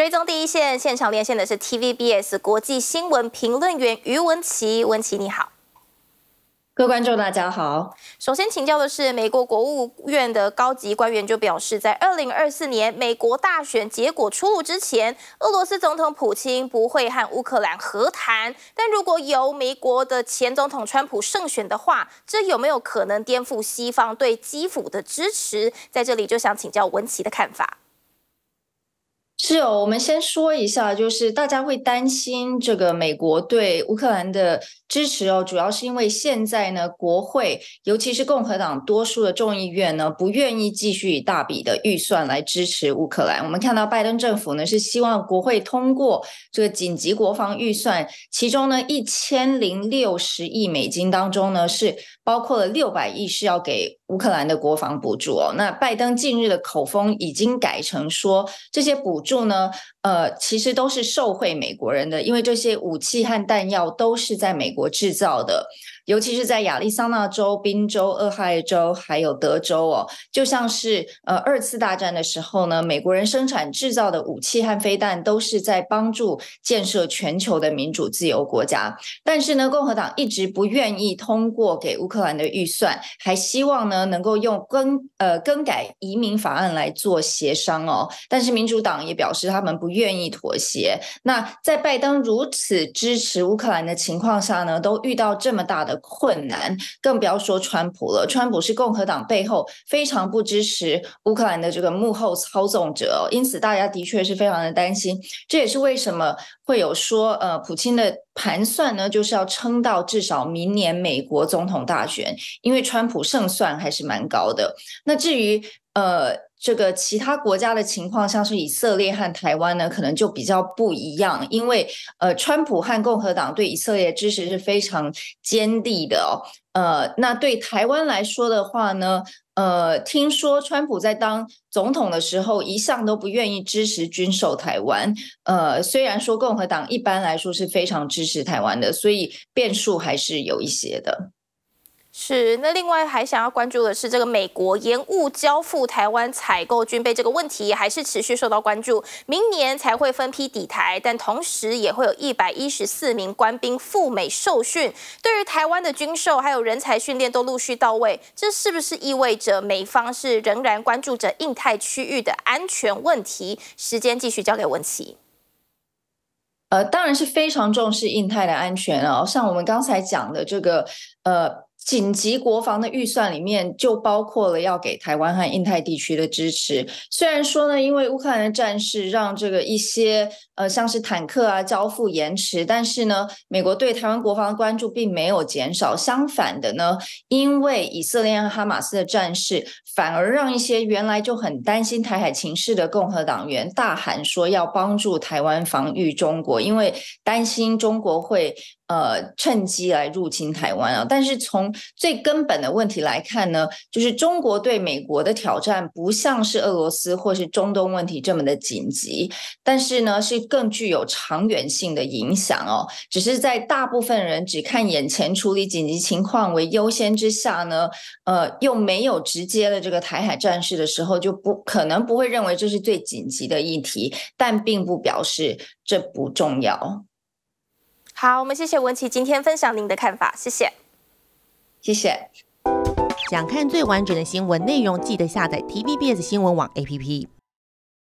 追踪第一线，现场连线的是 TVBS 国际新闻评论员余文琪。文琪你好，各位观众大家好。首先请教的是美国国务院的高级官员，就表示在二零二四年美国大选结果出炉之前，俄罗斯总统普京不会和乌克兰和谈。但如果由美国的前总统川普胜选的话，这有没有可能颠覆西方对基辅的支持？在这里就想请教文琪的看法。是哦，我们先说一下，就是大家会担心这个美国对乌克兰的支持哦，主要是因为现在呢，国会尤其是共和党多数的众议院呢，不愿意继续以大笔的预算来支持乌克兰。我们看到拜登政府呢，是希望国会通过这个紧急国防预算，其中呢，一千零六十亿美金当中呢，是包括了六百亿是要给乌克兰的国防补助哦。那拜登近日的口风已经改成说，这些补。住呢？呃，其实都是受贿美国人的，因为这些武器和弹药都是在美国制造的。尤其是在亚利桑那州、宾州、俄亥州还有德州哦，就像是呃二次大战的时候呢，美国人生产制造的武器和飞弹都是在帮助建设全球的民主自由国家。但是呢，共和党一直不愿意通过给乌克兰的预算，还希望呢能够用更呃更改移民法案来做协商哦。但是民主党也表示他们不愿意妥协。那在拜登如此支持乌克兰的情况下呢，都遇到这么大的。的困难，更不要说川普了。川普是共和党背后非常不支持乌克兰的这个幕后操纵者，因此大家的确是非常的担心。这也是为什么会有说，呃，普京的盘算呢，就是要撑到至少明年美国总统大选，因为川普胜算还是蛮高的。那至于，呃。这个其他国家的情况，像是以色列和台湾呢，可能就比较不一样，因为呃，川普和共和党对以色列支持是非常坚定的哦。呃，那对台湾来说的话呢，呃，听说川普在当总统的时候一向都不愿意支持军售台湾。呃，虽然说共和党一般来说是非常支持台湾的，所以变数还是有一些的。是，那另外还想要关注的是，这个美国延误交付台湾采购军备这个问题，还是持续受到关注。明年才会分批抵台，但同时也会有一百一十四名官兵赴美受训。对于台湾的军售还有人才训练都陆续到位，这是不是意味着美方是仍然关注着印太区域的安全问题？时间继续交给文琪。呃，当然是非常重视印太的安全啊。像我们刚才讲的这个，呃。紧急国防的预算里面就包括了要给台湾和印太地区的支持。虽然说呢，因为乌克兰的战事让这个一些呃像是坦克啊交付延迟，但是呢，美国对台湾国防的关注并没有减少。相反的呢，因为以色列和哈马斯的战事，反而让一些原来就很担心台海情势的共和党员大喊说要帮助台湾防御中国，因为担心中国会。呃，趁机来入侵台湾啊！但是从最根本的问题来看呢，就是中国对美国的挑战不像是俄罗斯或是中东问题这么的紧急，但是呢，是更具有长远性的影响哦。只是在大部分人只看眼前处理紧急情况为优先之下呢，呃，又没有直接的这个台海战事的时候，就不可能不会认为这是最紧急的议题，但并不表示这不重要。好，我们谢谢文琪今天分享您的看法，谢谢，谢谢。想看最完整的新闻内容，记得下载 Tvb 新闻网 APP。